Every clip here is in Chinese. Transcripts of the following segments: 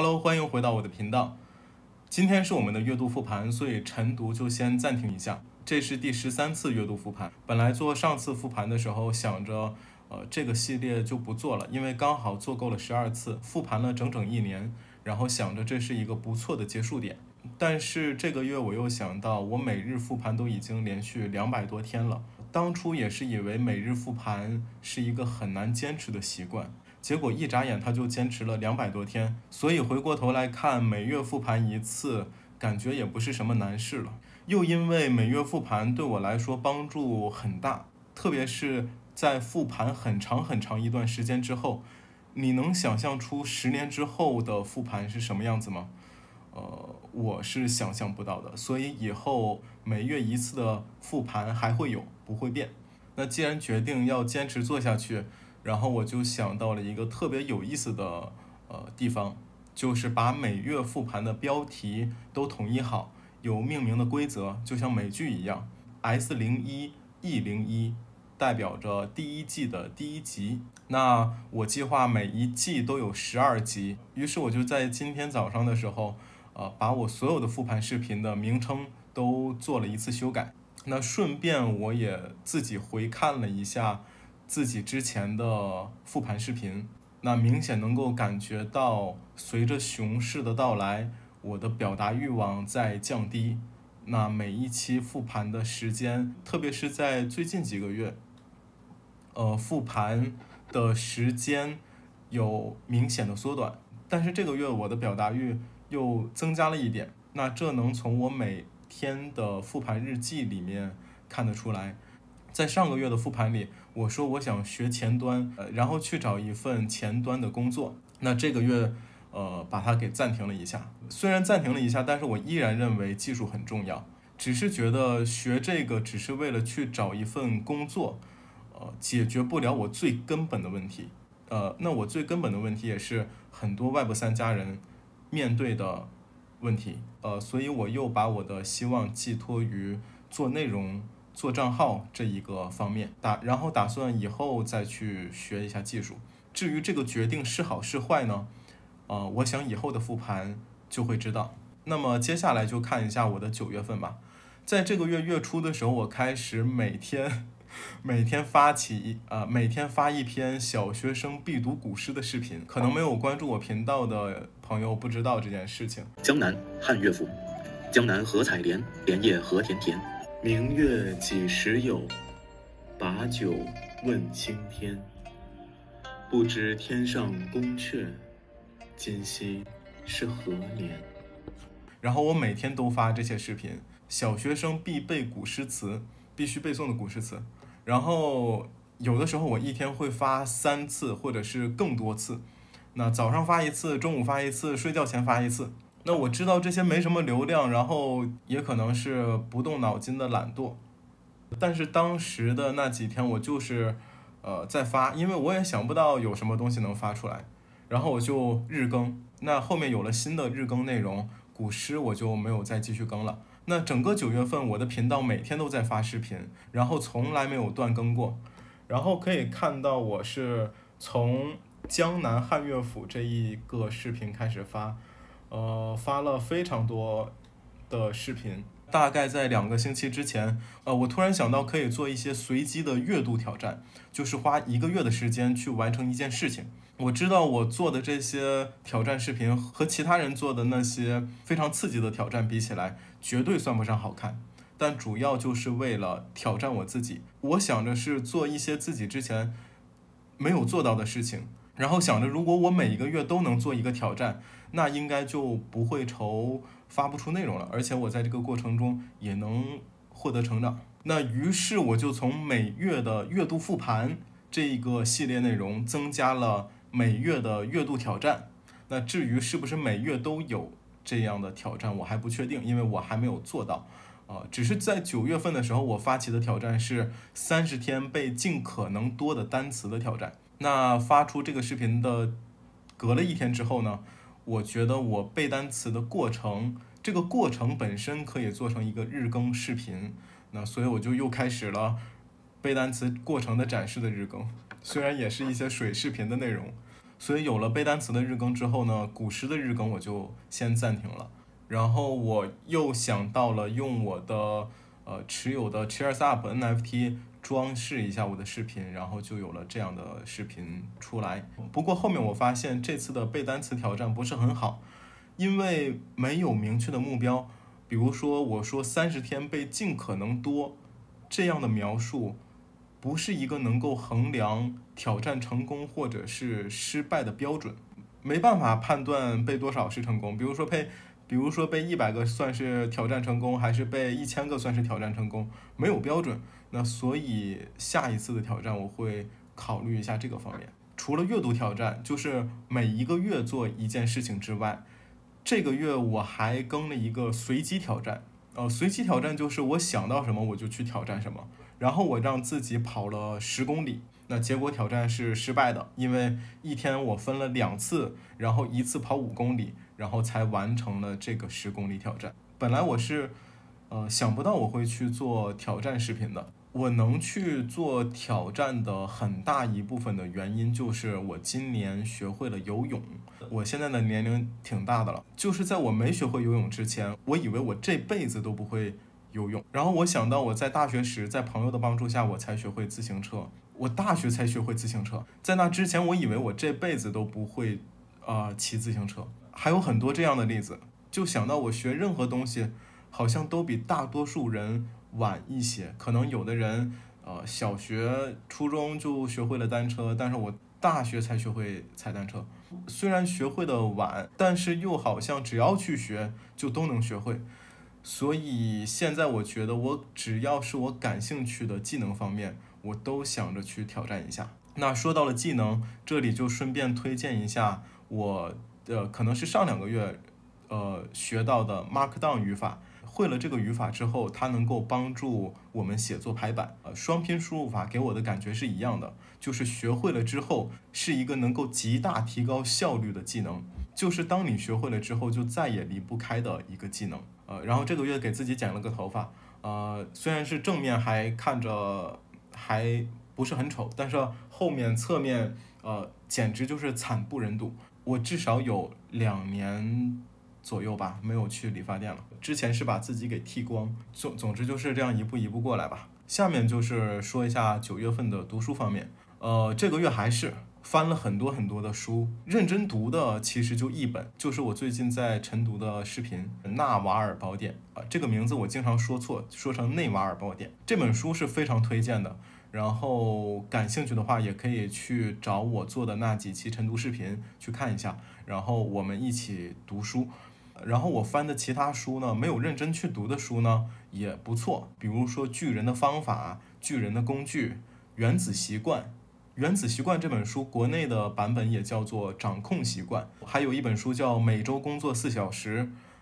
Hello，欢迎回到我的频道。今天是我们的月度复盘，所以晨读就先暂停一下。这是第十三次月度复盘。本来做上次复盘的时候想着，呃，这个系列就不做了，因为刚好做够了十二次，复盘了整整一年，然后想着这是一个不错的结束点。但是这个月我又想到，我每日复盘都已经连续两百多天了。当初也是以为每日复盘是一个很难坚持的习惯。结果一眨眼，他就坚持了两百多天。所以回过头来看，每月复盘一次，感觉也不是什么难事了。又因为每月复盘对我来说帮助很大，特别是在复盘很长很长一段时间之后，你能想象出十年之后的复盘是什么样子吗？呃，我是想象不到的。所以以后每月一次的复盘还会有，不会变。那既然决定要坚持做下去。然后我就想到了一个特别有意思的呃地方，就是把每月复盘的标题都统一好，有命名的规则，就像美剧一样，S 零一 E 零一，代表着第一季的第一集。那我计划每一季都有十二集，于是我就在今天早上的时候，呃，把我所有的复盘视频的名称都做了一次修改。那顺便我也自己回看了一下。自己之前的复盘视频，那明显能够感觉到，随着熊市的到来，我的表达欲望在降低。那每一期复盘的时间，特别是在最近几个月，呃，复盘的时间有明显的缩短。但是这个月我的表达欲又增加了一点，那这能从我每天的复盘日记里面看得出来。在上个月的复盘里，我说我想学前端，呃，然后去找一份前端的工作。那这个月，呃，把它给暂停了一下。虽然暂停了一下，但是我依然认为技术很重要，只是觉得学这个只是为了去找一份工作，呃，解决不了我最根本的问题。呃，那我最根本的问题也是很多外部三家人面对的问题。呃，所以我又把我的希望寄托于做内容。做账号这一个方面打，然后打算以后再去学一下技术。至于这个决定是好是坏呢？啊，我想以后的复盘就会知道。那么接下来就看一下我的九月份吧。在这个月月初的时候，我开始每天 每天发起啊，每天发一篇小学生必读古诗的视频。可能没有关注我频道的朋友不知道这件事情。江南汉乐府，江南何采莲，莲叶何田田。明月几时有？把酒问青天。不知天上宫阙，今夕是何年？然后我每天都发这些视频，小学生必背古诗词，必须背诵的古诗词。然后有的时候我一天会发三次，或者是更多次。那早上发一次，中午发一次，睡觉前发一次。那我知道这些没什么流量，然后也可能是不动脑筋的懒惰，但是当时的那几天我就是，呃，在发，因为我也想不到有什么东西能发出来，然后我就日更。那后面有了新的日更内容，古诗我就没有再继续更了。那整个九月份，我的频道每天都在发视频，然后从来没有断更过。然后可以看到，我是从《江南汉乐府》这一个视频开始发。呃，发了非常多的视频，大概在两个星期之前，呃，我突然想到可以做一些随机的月度挑战，就是花一个月的时间去完成一件事情。我知道我做的这些挑战视频和其他人做的那些非常刺激的挑战比起来，绝对算不上好看，但主要就是为了挑战我自己。我想着是做一些自己之前没有做到的事情，然后想着如果我每一个月都能做一个挑战。那应该就不会愁发不出内容了，而且我在这个过程中也能获得成长。那于是我就从每月的月度复盘这个系列内容，增加了每月的月度挑战。那至于是不是每月都有这样的挑战，我还不确定，因为我还没有做到。啊，只是在九月份的时候，我发起的挑战是三十天背尽可能多的单词的挑战。那发出这个视频的隔了一天之后呢？我觉得我背单词的过程，这个过程本身可以做成一个日更视频，那所以我就又开始了背单词过程的展示的日更，虽然也是一些水视频的内容，所以有了背单词的日更之后呢，古诗的日更我就先暂停了，然后我又想到了用我的呃持有的 Cheers Up NFT。装饰一下我的视频，然后就有了这样的视频出来。不过后面我发现这次的背单词挑战不是很好，因为没有明确的目标。比如说我说三十天背尽可能多，这样的描述，不是一个能够衡量挑战成功或者是失败的标准，没办法判断背多少是成功。比如说背。比如说背一百个算是挑战成功，还是背一千个算是挑战成功？没有标准。那所以下一次的挑战我会考虑一下这个方面。除了阅读挑战，就是每一个月做一件事情之外，这个月我还更了一个随机挑战。呃，随机挑战就是我想到什么我就去挑战什么。然后我让自己跑了十公里，那结果挑战是失败的，因为一天我分了两次，然后一次跑五公里，然后才完成了这个十公里挑战。本来我是，呃，想不到我会去做挑战视频的。我能去做挑战的很大一部分的原因，就是我今年学会了游泳。我现在的年龄挺大的了，就是在我没学会游泳之前，我以为我这辈子都不会。游泳，然后我想到我在大学时，在朋友的帮助下，我才学会自行车。我大学才学会自行车，在那之前，我以为我这辈子都不会，呃，骑自行车。还有很多这样的例子，就想到我学任何东西，好像都比大多数人晚一些。可能有的人，呃，小学、初中就学会了单车，但是我大学才学会踩单车。虽然学会的晚，但是又好像只要去学，就都能学会。所以现在我觉得，我只要是我感兴趣的技能方面，我都想着去挑战一下。那说到了技能，这里就顺便推荐一下我，呃，可能是上两个月，呃，学到的 Markdown 语法。会了这个语法之后，它能够帮助我们写作排版。呃，双拼输入法给我的感觉是一样的，就是学会了之后是一个能够极大提高效率的技能，就是当你学会了之后，就再也离不开的一个技能。呃，然后这个月给自己剪了个头发，呃，虽然是正面还看着还不是很丑，但是后面侧面，呃，简直就是惨不忍睹。我至少有两年左右吧没有去理发店了，之前是把自己给剃光，总总之就是这样一步一步过来吧。下面就是说一下九月份的读书方面，呃，这个月还是。翻了很多很多的书，认真读的其实就一本，就是我最近在晨读的视频《纳瓦尔宝典》啊，这个名字我经常说错，说成内瓦尔宝典。这本书是非常推荐的，然后感兴趣的话，也可以去找我做的那几期晨读视频去看一下，然后我们一起读书。然后我翻的其他书呢，没有认真去读的书呢，也不错，比如说《巨人的方法》《巨人的工具》《原子习惯》。《原子习惯》这本书，国内的版本也叫做《掌控习惯》，还有一本书叫《每周工作四小时》，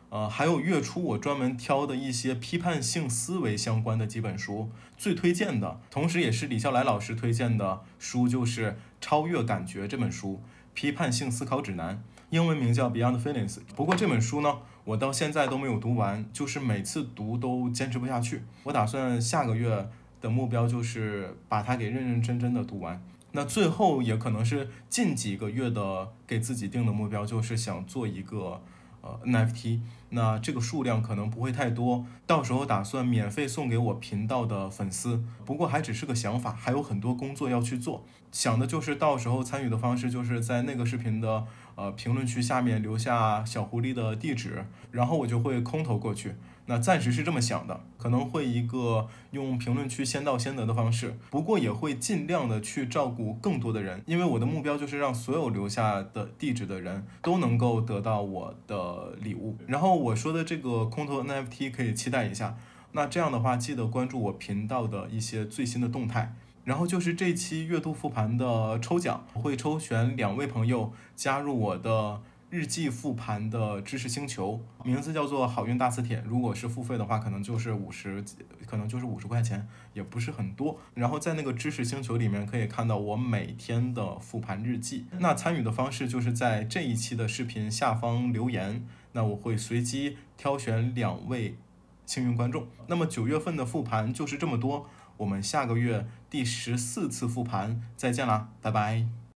呃，还有月初我专门挑的一些批判性思维相关的几本书，最推荐的，同时也是李笑来老师推荐的书，就是《超越感觉》这本书，《批判性思考指南》，英文名叫《Beyond Feelings》。不过这本书呢，我到现在都没有读完，就是每次读都坚持不下去。我打算下个月的目标就是把它给认认真真的读完。那最后也可能是近几个月的给自己定的目标，就是想做一个呃 NFT，那这个数量可能不会太多，到时候打算免费送给我频道的粉丝。不过还只是个想法，还有很多工作要去做。想的就是到时候参与的方式，就是在那个视频的。呃，评论区下面留下小狐狸的地址，然后我就会空投过去。那暂时是这么想的，可能会一个用评论区先到先得的方式，不过也会尽量的去照顾更多的人，因为我的目标就是让所有留下的地址的人都能够得到我的礼物。然后我说的这个空投 NFT 可以期待一下。那这样的话，记得关注我频道的一些最新的动态。然后就是这期月度复盘的抽奖，我会抽选两位朋友加入我的日记复盘的知识星球，名字叫做好运大磁铁。如果是付费的话，可能就是五十，可能就是五十块钱，也不是很多。然后在那个知识星球里面可以看到我每天的复盘日记。那参与的方式就是在这一期的视频下方留言，那我会随机挑选两位幸运观众。那么九月份的复盘就是这么多。我们下个月第十四次复盘，再见啦，拜拜。